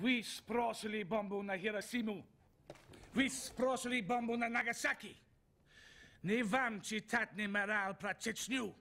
Вы сбросили бомбу на Хиросиму. Вы сбросили бомбу на Нагасаки. Не вам читать не морал про Чечню.